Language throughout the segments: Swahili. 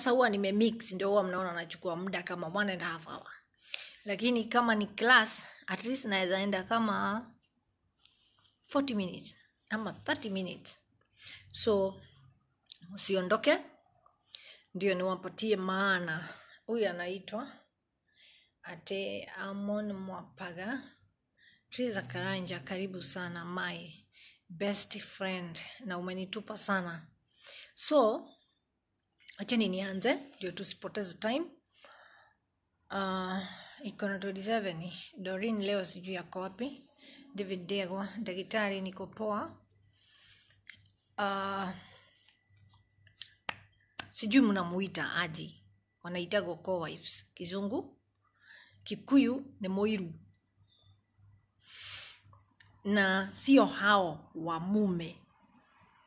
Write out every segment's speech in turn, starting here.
sasa huwa nimemix ndio huwa mnaona nachukua muda kama one and half hour lakini kama ni class at least naweza enda kama 40 minutes ama 30 minutes so usiondoke ndio niwapatie maana huyu anaitwa ate amon mwapaga triza karanja karibu sana my best friend na umenitupa sana so Achani nianze ndio tusipoteze time. Uh, iko na 27 Doreen leo sijui yako wapi. David Degwa, daktari, niko poa. Uh, sijui mnamuita aji, wanaitago co-wives kizungu, Kikuyu ni Moiru, na sio hao wa mume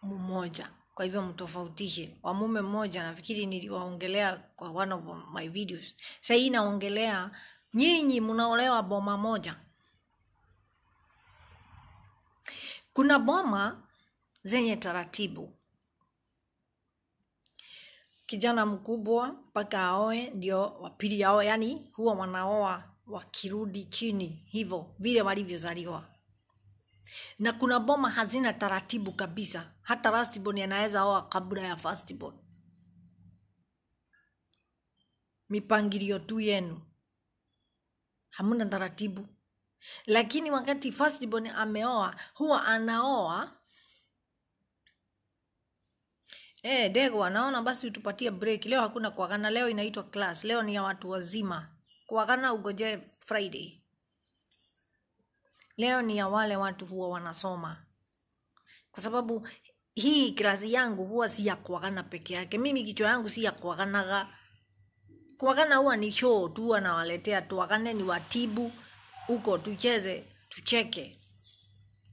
mmoja kwa hivyo mtofautishe. Wamume mmoja nafikiri niliwaongelea kwa one of my videos. Sasa hii naongelea nyinyi mnaolewa boma moja. Kuna boma zenye taratibu. Kijana mkubwa mpaka aoe ndio wapili yao yani huwa wanaoa wakirudi chini hivyo vile walivyozaliwa na kuna boma hazina taratibu kabisa. Hata lastborn anaweza oa kabla ya firstborn. Mipangilio tu yenu, hamuna taratibu. Lakini wakati firstborn ameoa, huwa anaoa E, Dego anaona basi utupatie break leo, hakuna kuagana leo. Inaitwa class leo, ni ya watu wazima. Kuagana ugoje Friday leo ni ya wale watu huwa wanasoma kwa sababu hii klasi yangu huwa si ya kuagana peke yake mimi kichwa yangu si ya kuaganaga kuagana huwa ni show tu anawaletea tuagane ni watibu huko tucheze tucheke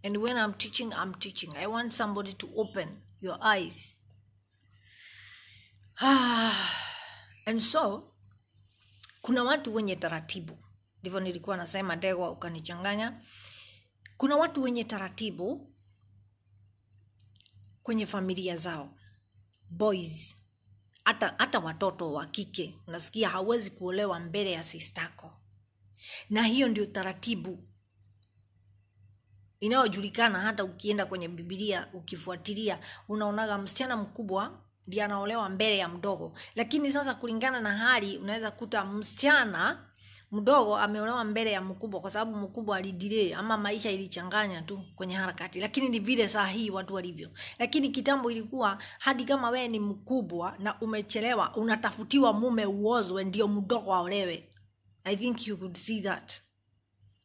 and when i'm teaching i'm teaching i want somebody to open your eyes and so kuna watu wenye taratibu ndivyo nilikuwa nasema ndegwa ukanichanganya kuna watu wenye taratibu kwenye familia zao boys hata hata watoto wa kike unasikia hauwezi kuolewa mbele ya sistako na hiyo ndio taratibu inayojulikana hata ukienda kwenye bibilia ukifuatilia unaonaga msichana mkubwa ndiye anaolewa mbele ya mdogo lakini sasa kulingana na hali unaweza kuta msichana mdogo ameolewa mbele ya mkubwa kwa sababu mkubwa alidelay ama maisha ilichanganya tu kwenye harakati, lakini ni vile saa hii watu walivyo. Lakini kitambo ilikuwa hadi kama we ni mkubwa na umechelewa, unatafutiwa mume uozwe ndio mdogo aolewe. I think you could see that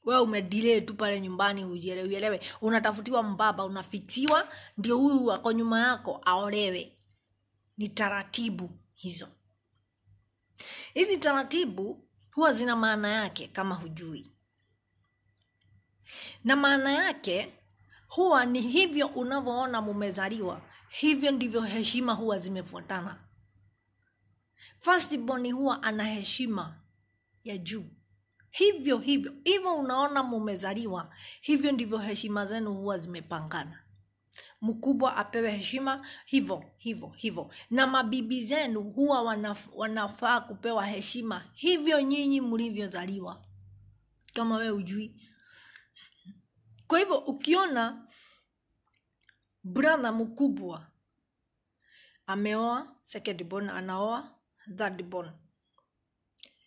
wewe umedelay tu pale nyumbani, hujielewi unatafutiwa mbaba, unafitiwa ndio huyu ako nyuma yako aolewe. Ni taratibu hizo. Hizi taratibu huwa zina maana yake kama hujui, na maana yake huwa ni hivyo unavyoona mumezaliwa, hivyo ndivyo heshima huwa zimefuatana. Firstborn huwa ana heshima ya juu, hivyo hivyo hivyo unaona mumezaliwa, hivyo ndivyo heshima zenu huwa zimepangana mkubwa apewe heshima hivyo hivyo hivyo na mabibi zenu huwa wanaf, wanafaa kupewa heshima hivyo nyinyi mlivyozaliwa kama we ujui kwa hivyo ukiona brana mkubwa ameoa second born anaoa third born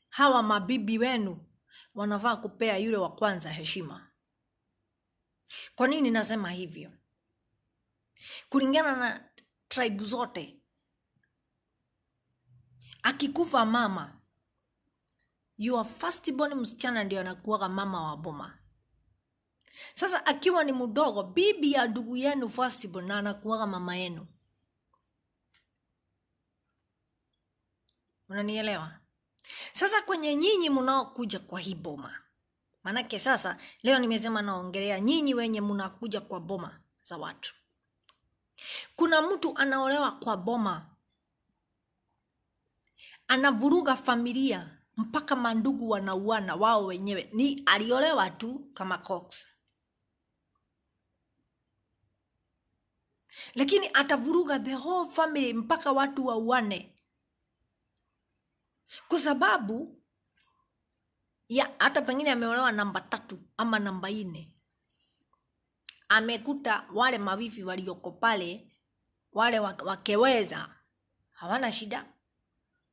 hawa mabibi wenu wanafaa kupea yule wa kwanza heshima kwa nini nasema hivyo kulingana na tribe zote. Akikufa mama, your born msichana ndio anakuwaga mama wa boma. Sasa akiwa ni mdogo, bibi ya ndugu yenu firstborn na anakuwaga mama yenu. Unanielewa? Sasa kwenye nyinyi mnaokuja kwa hii boma, maanake sasa leo nimesema naongelea nyinyi wenye mnakuja kwa boma za watu kuna mtu anaolewa kwa boma, anavuruga familia mpaka mandugu wanauana wao wenyewe. Ni aliolewa tu kama Cox, lakini atavuruga the whole family mpaka watu wauane kwa sababu ya hata pengine ameolewa namba tatu ama namba nne amekuta wale mavivi walioko pale, wale wakeweza, hawana shida,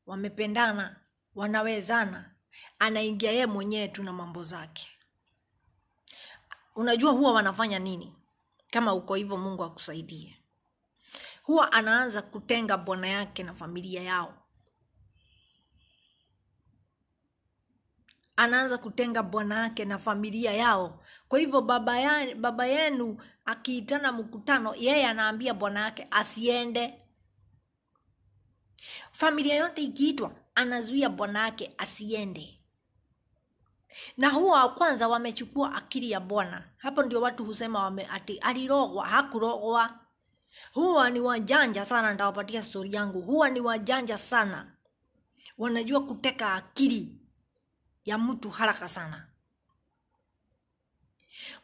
wamependana, wanawezana, anaingia yeye mwenyewe tu na mambo zake. Unajua huwa wanafanya nini kama uko hivyo? Mungu akusaidie. Huwa anaanza kutenga bwana yake na familia yao anaanza kutenga bwana yake na familia yao. Kwa hivyo baba, ya, baba yenu akiitana mkutano, yeye anaambia bwana yake asiende. Familia yote ikiitwa, anazuia bwana yake asiende na huwa wa kwanza wamechukua akili ya Bwana. Hapo ndio watu husema wame ati alirogwa, hakurogwa. Huwa ni wajanja sana, ndawapatia stori yangu. Huwa ni wajanja sana, wanajua kuteka akili ya mtu haraka sana.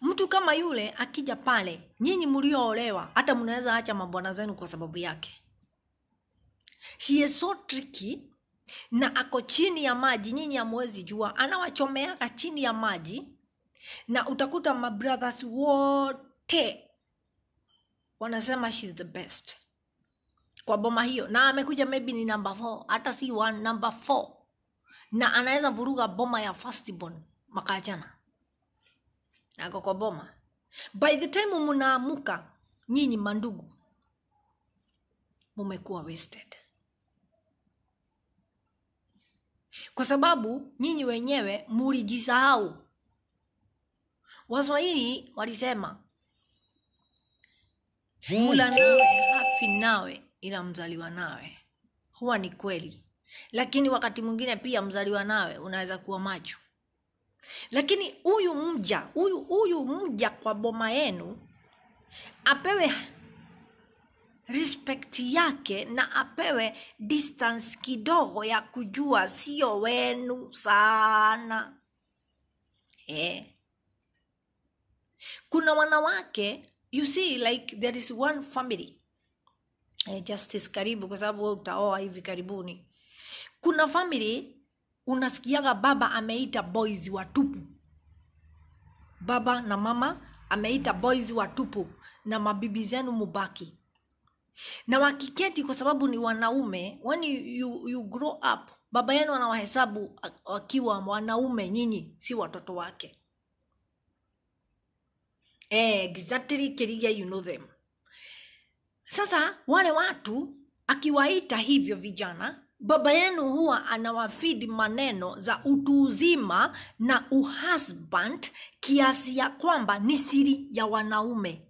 Mtu kama yule akija pale, nyinyi mlioolewa hata mnaweza acha mabwana zenu kwa sababu yake. She is so tricky na ako chini ya maji, nyinyi amwezi jua, anawachomeaka chini ya maji, na utakuta mabrothers wote wanasema she is the best kwa boma hiyo, na amekuja maybe ni number 4 hata si one, number 4 na anaweza vuruga boma ya firstborn makachana ako kwa boma by the time mnaamuka nyinyi mandugu mumekuwa wasted kwa sababu nyinyi wenyewe mulijisahau waswahili walisema mula nawe hafi nawe ila mzaliwa nawe huwa ni kweli lakini wakati mwingine pia mzaliwa nawe unaweza kuwa macho lakini huyu mja huyu huyu mja kwa boma yenu apewe respect yake na apewe distance kidogo ya kujua sio wenu sana eh. kuna wanawake you see like there is one family eh, justice karibu kwa sababu utaoa hivi karibuni kuna family unasikiaga baba ameita boys watupu, baba na mama ameita boys watupu, na mabibi zenu mubaki na wakiketi, kwa sababu ni wanaume. When you, you, you grow up, baba yenu anawahesabu wakiwa wanaume, nyinyi si watoto wake. Exactly, kiriga you know them. Sasa wale watu akiwaita hivyo vijana baba yenu huwa anawafidi maneno za utu uzima na uhusband kiasi ya kwamba ni siri ya wanaume.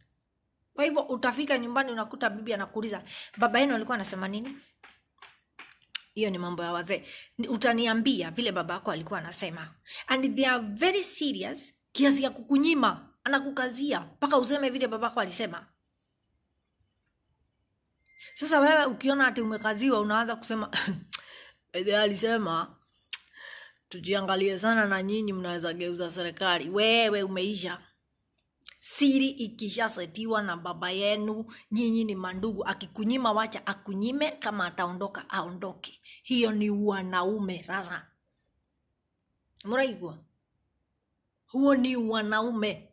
Kwa hivyo utafika nyumbani unakuta bibi anakuuliza baba yenu alikuwa anasema nini? Hiyo ni mambo ya wazee. Utaniambia vile baba yako alikuwa anasema, and they are very serious kiasi ya kukunyima, anakukazia mpaka useme vile baba yako alisema. Sasa wewe ukiona ati umekaziwa, unaanza kusema alisema tujiangalie sana, na nyinyi mnaweza geuza serikali. Wewe umeisha siri ikishasetiwa na baba yenu, nyinyi ni mandugu. Akikunyima wacha akunyime, kama ataondoka aondoke. Hiyo ni wanaume. Sasa mraigwa, huo ni wanaume,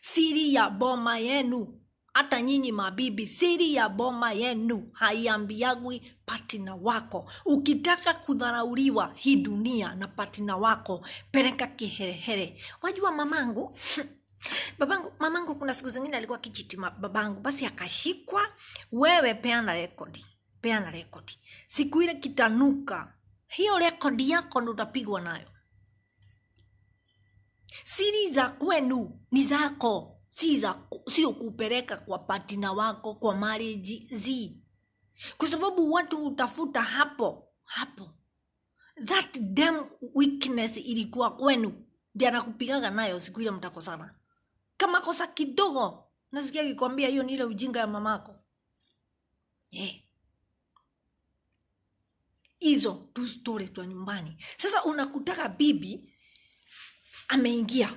siri ya boma yenu hata nyinyi mabibi siri ya boma yenu haiambiagwi patina wako ukitaka kudharauliwa hii dunia na patina wako peleka kiherehere wajua mamangu babangu mamangu kuna siku zingine alikuwa kijiti babangu basi akashikwa wewe peana rekodi peana rekodi siku ile kitanuka hiyo rekodi yako ndo utapigwa nayo siri za kwenu ni zako si za sio kupeleka kwa patina wako kwa marriage z kwa sababu watu utafuta hapo hapo that damn weakness ilikuwa kwenu ndi anakupigaga nayo siku ile mtakosana kama kosa kidogo nasikia kikwambia hiyo ni ile ujinga ya mamako yeah hizo tu stori twa nyumbani sasa unakutaka bibi ameingia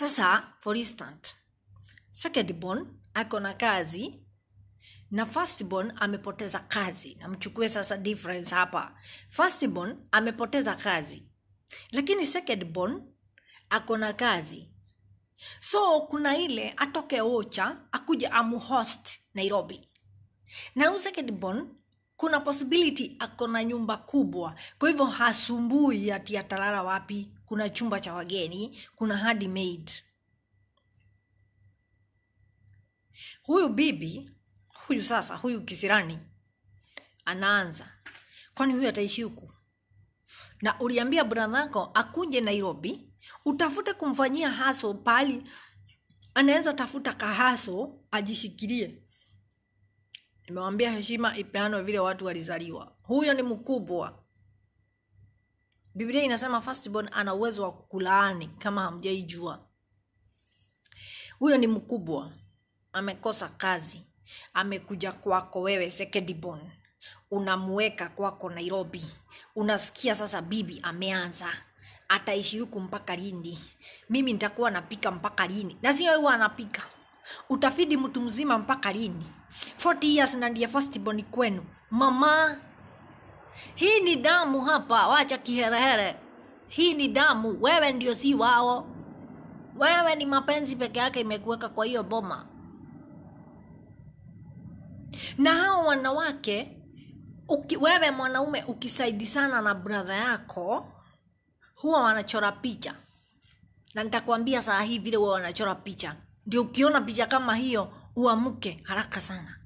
sasa for instant second born ako na kazi na firstborn amepoteza kazi. Namchukue sasa difference hapa, firstborn amepoteza kazi, lakini secondborn ako na kazi. So kuna ile atoke Ocha akuja amuhost Nairobi, na huyu secondborn kuna possibility ako na nyumba kubwa, kwa hivyo hasumbui ati atalala wapi kuna chumba cha wageni kuna handmaid huyu bibi huyu sasa huyu kisirani anaanza kwani huyu ataishi huku na uliambia bradhako akuje nairobi utafute kumfanyia haso pali anaweza tafuta kahaso ajishikilie nimewambia heshima ipeano vile watu walizaliwa huyo ni mkubwa Biblia inasema firstborn ana uwezo wa kukulaani kama hamjaijua. Huyo ni mkubwa, amekosa kazi, amekuja kwako wewe secondborn, unamweka kwako Nairobi, unasikia sasa, bibi ameanza ataishi huku mpaka lini? Mimi nitakuwa napika mpaka lini? Na sio huwa anapika, utafidi mtu mzima mpaka lini? 40 years na ndiye firstborn kwenu, mama hii ni damu hapa, wacha kiherehere. Hii ni damu, wewe ndio si wao. Wewe ni mapenzi peke yake imekuweka kwa hiyo boma. Na hao wanawake uki, wewe mwanaume ukisaidisana na bradha yako huwa wanachora picha, na nitakwambia saa hii vile huwa wanachora picha, ndio ukiona picha kama hiyo uamke haraka sana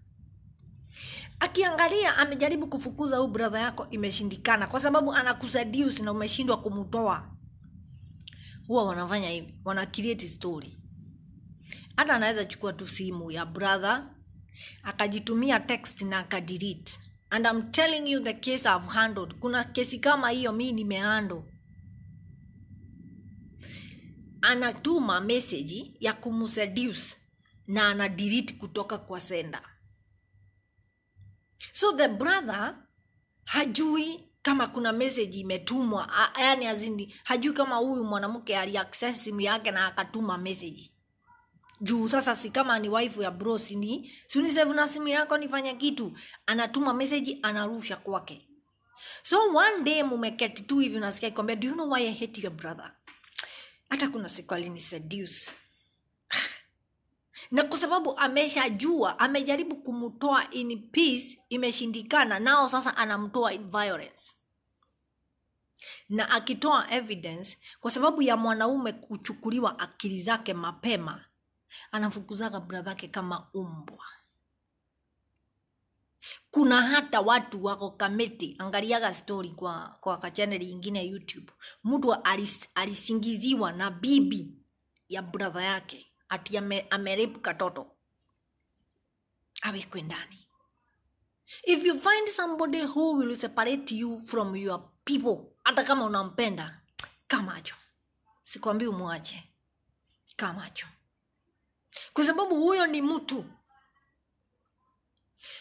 akiangalia amejaribu kufukuza huyu brother yako, imeshindikana kwa sababu anakuseduce na umeshindwa kumtoa. Huwa wanafanya hivi, wana create story. Hata anaweza chukua tu simu ya brother akajitumia text na akadelete. And I'm telling you the case I've handled. Kuna kesi kama hiyo mi nimehandle anatuma meseji ya kumseduce na anadirit kutoka kwa sender so the brother hajui kama kuna message imetumwa yani azindi hajui kama huyu mwanamke aliaccess simu yake na akatuma message juu sasa si kama ni wife ya bro sini siunisave na simu yako nifanya kitu anatuma message anarusha kwake so one day mumeketi tu hivi unasikia ikwambia do you know why i hate your brother hata kuna siku alini seduce na kwa sababu ameshajua amejaribu kumtoa in peace imeshindikana nao sasa anamtoa in violence na akitoa evidence kwa sababu ya mwanaume kuchukuliwa akili zake mapema anafukuzaga bradhake kama umbwa kuna hata watu wako kameti angaliaga story kwa, kwa kachaneli ingine youtube mtu alisingiziwa na bibi ya bradha yake ati ame, katoto awekwe ndani if you find somebody who will separate you from your people hata kama unampenda kamacho sikwambi umwache kamacho kwa sababu huyo ni mtu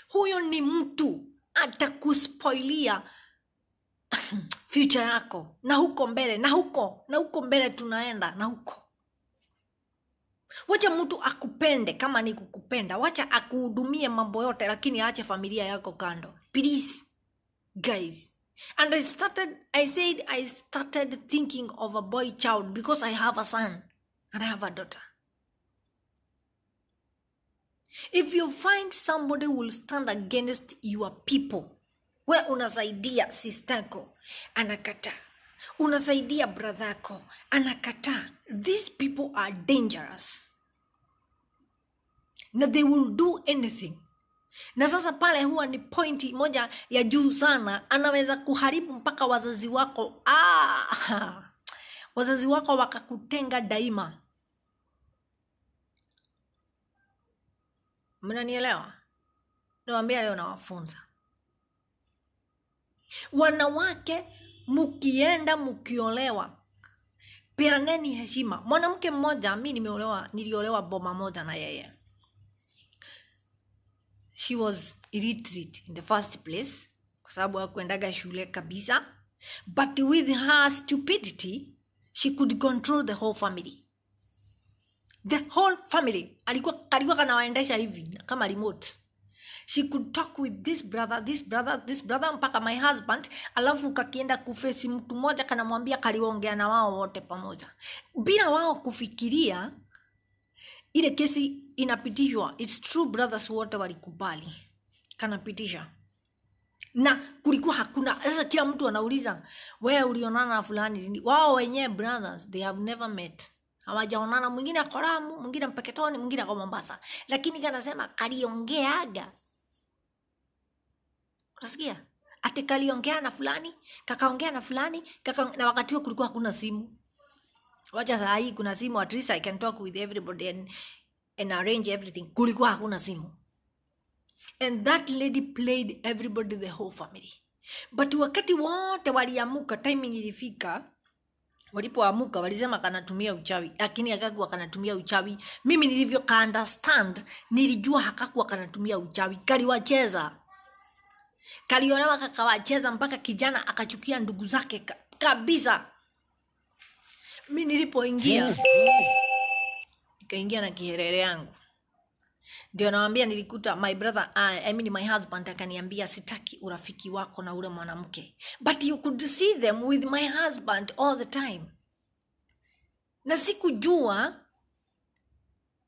huyo ni mtu atakuspoilia future yako na huko mbele na huko na huko mbele tunaenda na huko wacha mtu akupende kama ni kukupenda wacha akuhudumie mambo yote lakini aache familia yako kando please guys and i started i said i started thinking of a boy child because i have a son and i have a daughter if you find somebody will stand against your people we unasaidia sistako anakataa unasaidia bradhako anakataa these people are dangerous na they will do anything na sasa pale huwa ni pointi moja ya juu sana anaweza kuharibu mpaka wazazi wako ah, wazazi wako wakakutenga daima mnanielewa nawambia leo nawafunza wanawake mukienda mukiolewa peraneni heshima. Mwanamke mmoja mi nimeolewa, niliolewa boma moja na yeye. She was illiterate in the first place, kwa sababu hakuendaga shule kabisa, but with her stupidity she could control the whole family the whole family. Alikuwa alikuwa kanawaendesha hivi kama remote she could talk with this brother this brother this brother mpaka my husband alafu kakienda kufesi mtu mmoja kanamwambia kaliongea na wao wote pamoja bila wao kufikiria ile kesi inapitishwa its true brothers wote walikubali kanapitisha na kulikuwa hakuna sasa kila mtu anauliza wewe ulionana na fulani lini wao wenyewe brothers they have never met hawajaonana mwingine akoramu mwingine mpeketoni mwingine ako mombasa lakini kanasema kaliongeaga Unasikia? Ati kaliongea na fulani, kakaongea na fulani, kaka na wakati huo kulikuwa hakuna simu. Wacha saa hii kuna simu at least I can talk with everybody and, and arrange everything. Kulikuwa hakuna simu. And that lady played everybody the whole family. But wakati wote waliamuka, timing ilifika, walipoamuka walisema kanatumia uchawi, lakini akakuwa kanatumia uchawi. Mimi nilivyo ka understand, nilijua hakakuwa kanatumia uchawi, kaliwacheza kaliolewa kakawacheza mpaka kijana akachukia ndugu zake kabisa mi nilipoingia nikaingia na kiherere yangu ndio nawambia nilikuta my brother uh, I mean my husband akaniambia sitaki urafiki wako na ule mwanamke but you could see them with my husband all the time na sikujua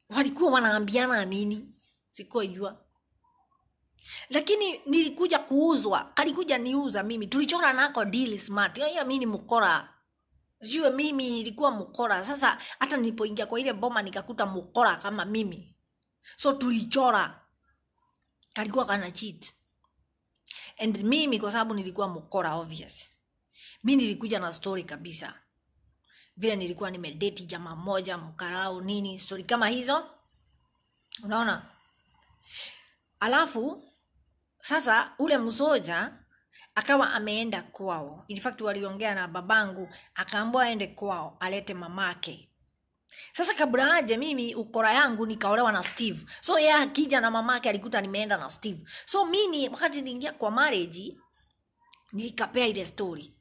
walikuwa wanaambiana nini sikuwaijua lakini nilikuja kuuzwa kalikuja niuza mimi tulichora nako deal ya, hiyo mi ni mkora sijue mimi nilikuwa mkora sasa hata nilipoingia kwa ile boma nikakuta mkora kama mimi so tulichora kalikuwa kana cheat and mimi kwa sababu nilikuwa mkora obvious mi nilikuja na story kabisa vile nilikuwa nimedeti jama moja mkarau nini stori kama hizo unaona alafu sasa ule mzoja akawa ameenda kwao. In fact waliongea na babangu, akaambiwa aende kwao alete mamake. Sasa kabla aje mimi ukora yangu nikaolewa na Steve. So yeye akija na mamake alikuta nimeenda na Steve. So mimi wakati niingia kwa marriage nikapea ile story.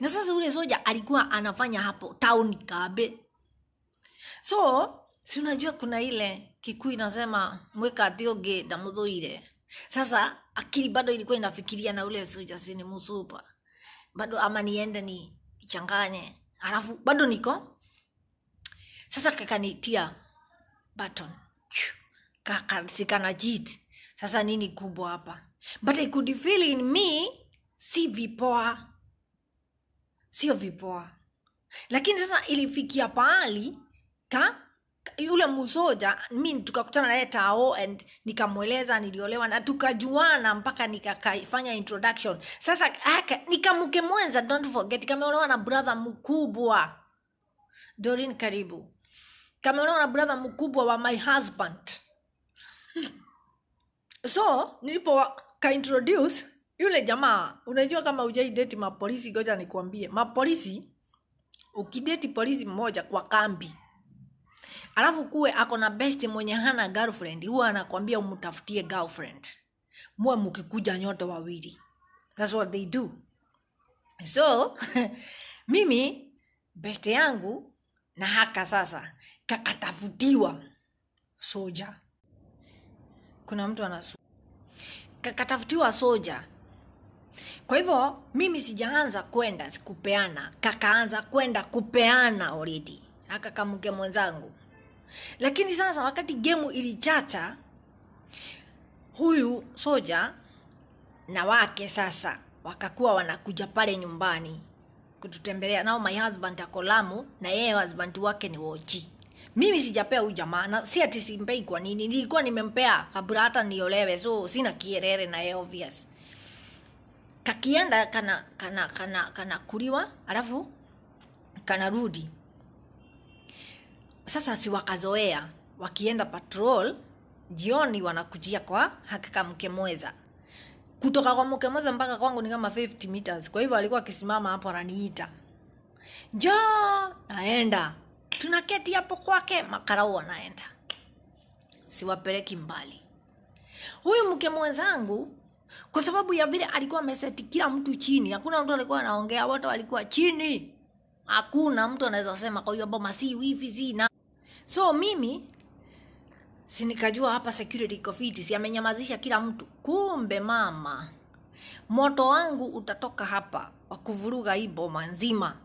Na sasa ule soja alikuwa anafanya hapo town kabe. So si unajua kuna ile Kikuyu inasema mweka thioge na muthuire. Sasa akili bado ilikuwa inafikiria na ule sijasini musupa bado ama niende ni changanye alafu bado niko sasa kakanitia button kakashikana jit sasa nini kubwa hapa but i could feel in me si vipoa sio vipoa lakini sasa ilifikia pahali ka yule muzoja mi tukakutana naye tao and nikamweleza niliolewa na tukajuana mpaka nikakafanya introduction sasa aka, nikamke mwenza don't forget kameolewa na brother mkubwa dorin karibu kameolewa na brother mkubwa wa my husband so nilipo kaintroduce yule jamaa unajua kama ujaideti mapolisi goja nikuambie mapolisi ukideti polisi mmoja kwa kambi alafu kuwe ako na best mwenye hana girlfriend, huwa anakwambia umtafutie girlfriend, muwe mkikuja nyote wawili. That's what they do. So mimi best yangu na haka sasa kakatafutiwa soja. Kuna mtu anasu kakatafutiwa soja. Kwa hivyo mimi sijaanza kwenda kupeana, kakaanza kwenda kupeana already, haka kamke mwenzangu lakini sasa wakati gemu ilichata, huyu soja na wake sasa wakakuwa wanakuja pale nyumbani kututembelea nao. My husband akolamu na yeye husband wake ni Woji. Mimi sijapea huyu jamaa na si ati simpei. Kwa nini? Nilikuwa nimempea kabla hata niolewe, so sina kielele na yeye obvious. Kakienda kana kana kana kana kuliwa, alafu kanarudi sasa si wakazoea wakienda patrol jioni wanakujia kwa hakika mkemweza kutoka kwa mkemweza mpaka kwangu ni kama 50 meters kwa hivyo alikuwa akisimama hapo ananiita njoo naenda tunaketi hapo kwake makarau wanaenda siwapeleki mbali huyu mke mwenzangu kwa sababu ya vile alikuwa ameseti kila mtu chini hakuna mtu alikuwa anaongea wote walikuwa chini hakuna mtu anaweza sema kwa hiyo boma si wivi si na so mimi sinikajua hapa security iko si amenyamazisha kila mtu. Kumbe mama, moto wangu utatoka hapa wa kuvuruga hii boma nzima,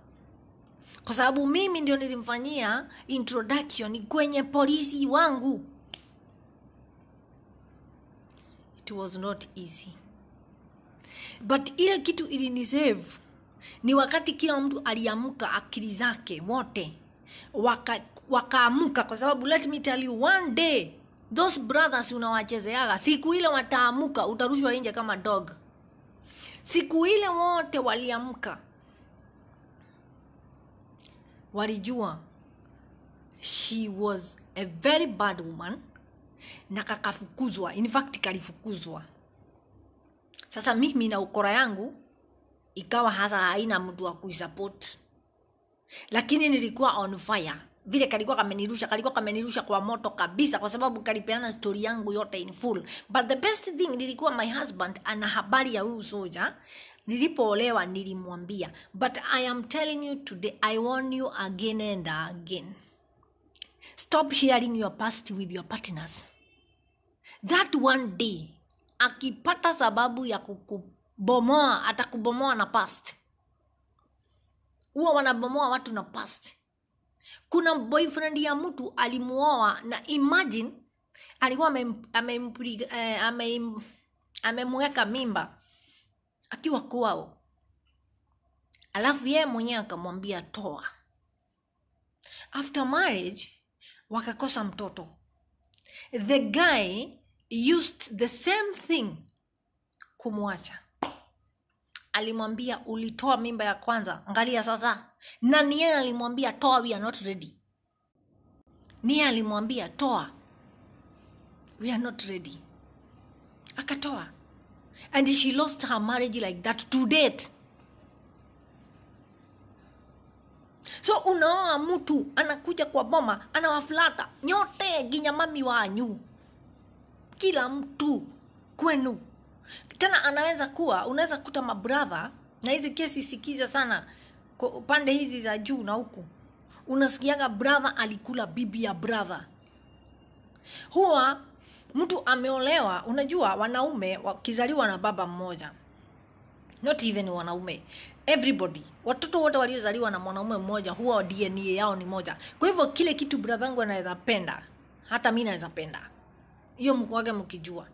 kwa sababu mimi ndio nilimfanyia introduction kwenye polisi wangu. It was not easy but ile kitu ilinisave ni wakati kila mtu aliamka akili zake wote waka wakaamuka kwa sababu let me tell you one day those brothers unawachezeaga siku ile wataamuka utarushwa nje kama dog siku ile wote waliamka walijua she was a very bad woman na kakafukuzwa in fact kalifukuzwa sasa mimi na ukora yangu ikawa hasa haina mtu wa kuisupport lakini nilikuwa on fire vile kalikuwa kamenirusha kalikuwa kamenirusha kwa moto kabisa kwa sababu kalipeana story yangu yote in full but the best thing nilikuwa my husband ana habari ya huyu soja nilipoolewa nilimwambia but i am telling you today i warn you again and again stop sharing your past with your partners that one day akipata sababu ya kukubomoa atakubomoa na past huwa wanabomoa watu na past kuna boyfriend ya mtu alimuoa na imagine alikuwa eh, amemweka ame, ame mimba akiwa kwao alafu yeye mwenyewe akamwambia toa after marriage wakakosa mtoto the guy used the same thing kumwacha alimwambia ulitoa mimba ya kwanza angalia sasa na ni yeye alimwambia toa we are not ready ni yeye alimwambia toa we are not ready akatoa and she lost her marriage like that to date so unaoa mtu anakuja kwa boma anawaflata nyote ginya mami wanyu kila mtu kwenu tena anaweza kuwa unaweza kuta mabradha na hizi kesi sikiza sana kwa pande hizi za juu na huku unasikiaga brother alikula bibi ya brother huwa mtu ameolewa unajua wanaume wakizaliwa na baba mmoja not even wanaume everybody watoto wote waliozaliwa na mwanaume mmoja huwa dna yao ni moja kwa hivyo kile kitu bradhangu anaweza penda hata mi naweza penda hiyo mkuage mkijua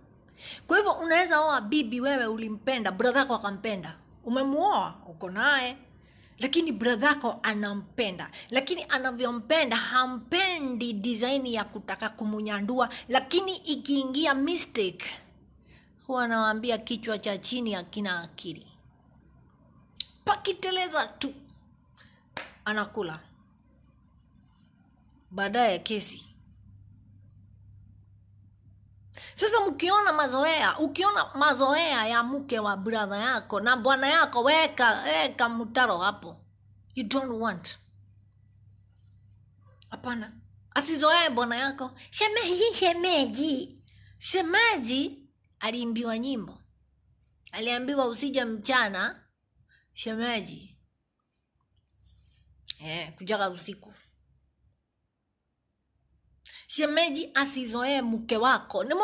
kwa hivyo unaweza oa bibi, wewe ulimpenda, bradhako akampenda, umemuoa, uko naye lakini bradhako anampenda, lakini anavyompenda hampendi design ya kutaka kumunyandua, lakini ikiingia mistake, huwa anawaambia kichwa cha chini akina akili, pakiteleza tu anakula, baadaye kesi sasa mkiona mazoea, ukiona mazoea ya mke wa brother yako na bwana yako, weka weka mtaro hapo. You don't want. Hapana, asizoee bwana yako. Shemeji, shemeji, shemaji aliimbiwa nyimbo, aliambiwa usija mchana shemeji, eh, kujaga usiku shemeji asizoee mke wako ni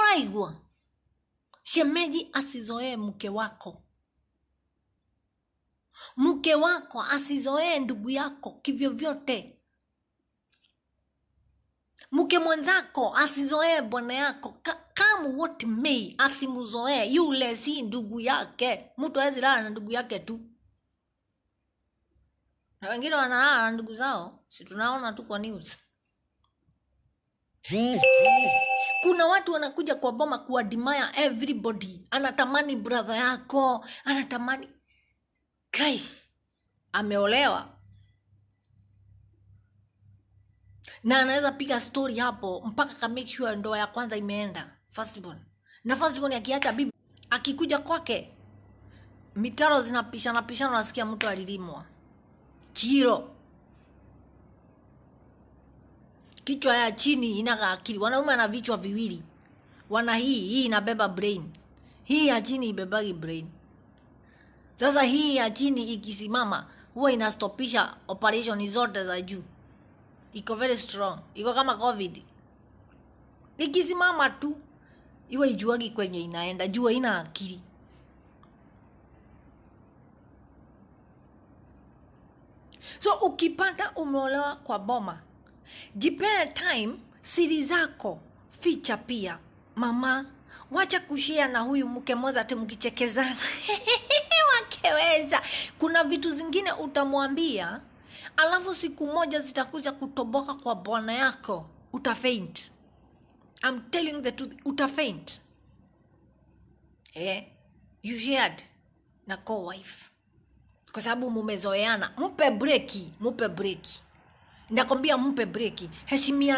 shemeji asizoee mke wako mke wako asizoee ndugu yako kivyovyote mke mwenzako asizoee bwana yako kamu what may asimuzoee yule si ndugu yake mtu awezi lala na ndugu yake tu na wengine wanalala na ndugu zao si tunaona tu kwa news kuna watu wanakuja kwa boma kuadimaya everybody anatamani brother yako anatamani kai ameolewa na anaweza piga story hapo mpaka ka make sure ndoa ya kwanza imeenda firstborn na firstborn akiacha bibi akikuja kwake mitaro zinapishana pishana unasikia mtu alilimwa chiro kichwa ya chini inaga akili. Wanaume ana vichwa viwili, wana hii hii inabeba brain, hii ya chini ibebagi brain. Sasa hii ya chini ikisimama, huwa inastopisha operation zote za juu. Iko very strong, iko kama COVID. Ikisimama tu iwe ijuagi kwenye inaenda, jua ina akili. So ukipata umeolewa kwa boma jipea time siri zako ficha pia mama wacha kushia na huyu mke mmoja ati mkichekezana wakeweza kuna vitu zingine utamwambia alafu siku moja zitakuja kutoboka kwa bwana yako utafaint I'm telling the truth utafaint eh, you shared na co-wife kwa sababu mumezoeana mpe breki mpe breki Nakwambia mpe breki,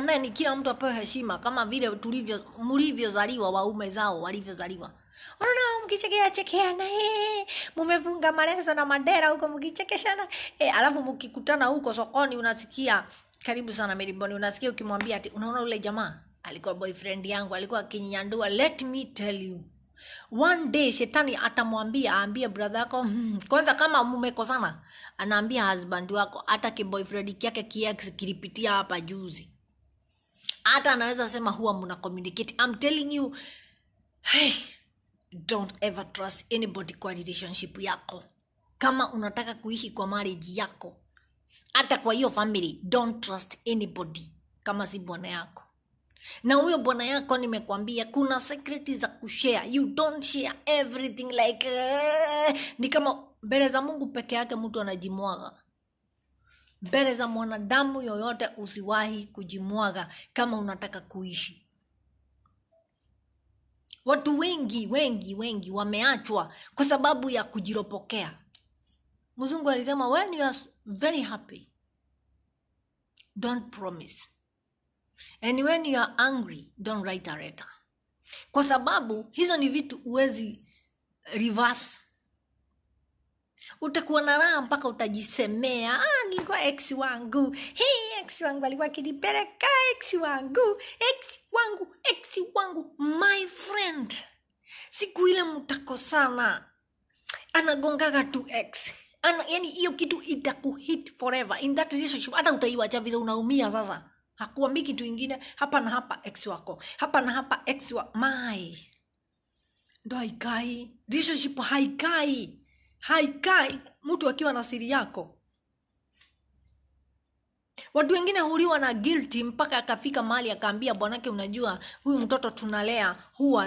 nani kila mtu apewe heshima kama vile tulivyo mlivyozaliwa, waume zao walivyozaliwa. Unaona, mkichekea chekea na yeye malezo na madera huko mkichekeshana eh, ee, alafu mkikutana huko sokoni, unasikia karibu sana meriboni unasikia ukimwambia ati unaona, ule jamaa alikuwa boyfriend yangu, alikuwa akinyandua. Let me tell you one day shetani atamwambia aambie brother yako hmm, kwanza kama mmekosana anaambia husband wako hata kiboyfriend kyake kiex kilipitia hapa juzi hata anaweza sema huwa mna communicate I'm telling you hey, don't ever trust anybody kwa relationship yako kama unataka kuishi kwa marriage yako hata kwa hiyo family don't trust anybody kama si bwana yako na huyo bwana yako nimekwambia kuna sekreti za kushare you don't share everything like eh, ni kama mbele za mungu peke yake mtu anajimwaga mbele za mwanadamu yoyote usiwahi kujimwaga kama unataka kuishi watu wengi wengi wengi wameachwa kwa sababu ya kujiropokea mzungu alisema when you are very happy don't promise And when you are angry, don't write a letter, kwa sababu hizo ni vitu huwezi reverse. Utakuwa na raha mpaka utajisemea, ah, nilikuwa ex wangu Hii ex wangu alikuwa akinipeleka, ex wangu, ex wangu, ex wangu, my friend. Siku ile mtakosana, anagongaga tu ex ana, yani hiyo kitu itakuhit forever in that relationship, hata utaiwacha vile unaumia sasa hakuambii kitu ingine hapa na hapa ex wako hapa na hapa ex wa mai ndo haikai relationship haikai haikai mtu akiwa na siri yako watu wengine huliwa na guilty mpaka akafika mahali akaambia bwanake unajua huyu mtoto tunalea huwa